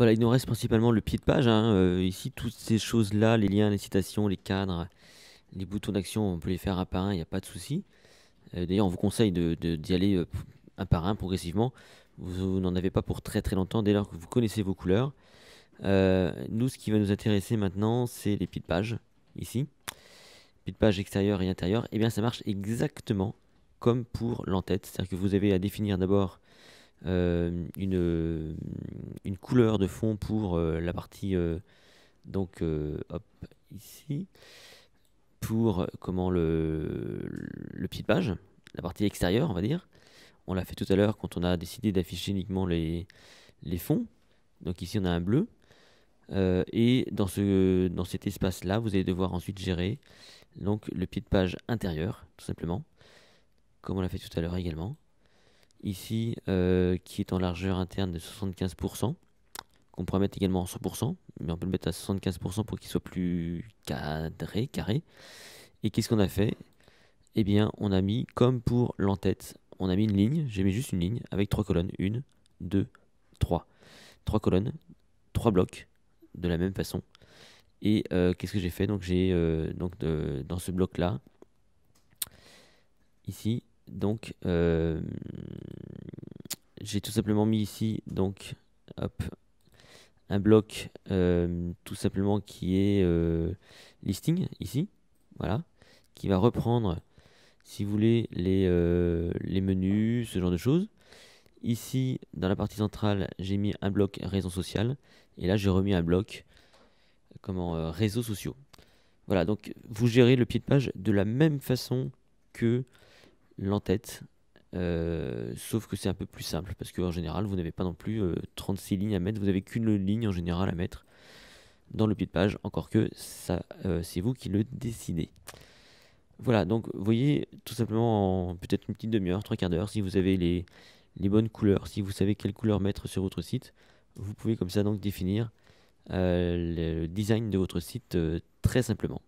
Voilà, il nous reste principalement le pied de page. Hein, euh, ici, toutes ces choses-là, les liens, les citations, les cadres, les boutons d'action, on peut les faire un par un, il n'y a pas de souci. Euh, d'ailleurs, on vous conseille d'y aller euh, un par un progressivement. Vous, n'en avez pas pour très très longtemps dès lors que vous connaissez vos couleurs. nous, ce qui va nous intéresser maintenant, c'est les pieds de page, ici. Pieds de page extérieur et intérieur. Eh bien, ça marche exactement comme pour l'entête. C'est-à-dire que vous avez à définir d'abord une, couleur de fond pour euh, la partie euh, donc euh, ici pour comment le, le pied de page, la partie extérieure on va dire. On l'a fait tout à l'heure quand on a décidé d'afficher uniquement les, les fonds. Donc ici on a un bleu. et dans, ce, dans cet espace-là, vous allez devoir ensuite gérer donc, le pied de page intérieur, tout simplement, comme on l'a fait tout à l'heure également. Ici, qui est en largeur interne de 75%. On pourrait mettre également en 100%, mais on peut le mettre à 75% pour qu'il soit plus cadré, carré. Et qu'est-ce qu'on a fait Eh bien, on a mis, comme pour l'entête, on a mis une ligne, j'ai mis juste une ligne, avec trois colonnes, une, deux, trois. Trois colonnes, trois blocs, de la même façon. Et euh, qu'est-ce que j'ai fait Donc j'ai euh, donc de, euh, dans ce bloc là, ici, donc j'ai tout simplement mis ici donc hop un bloc euh, tout simplement qui est euh, listing ici, voilà, qui va reprendre, si vous voulez, les, euh, les menus, ce genre de choses. Ici, dans la partie centrale, j'ai mis un bloc raison sociale, et là j'ai remis un bloc comment réseaux sociaux. Voilà, donc vous gérez le pied de page de la même façon que l'entête euh, sauf que c'est un peu plus simple parce en général, vous n'avez pas non plus 36 euh, lignes à mettre, vous n'avez qu'une ligne en général à mettre dans le pied de page, encore que ça, euh, c'est vous qui le décidez. Voilà, donc vous voyez tout simplement en peut-être une petite demi-heure, trois quarts d'heure, si vous avez les, les, bonnes couleurs, si vous savez quelle couleur mettre sur votre site, vous pouvez comme ça donc définir le design de votre site très simplement.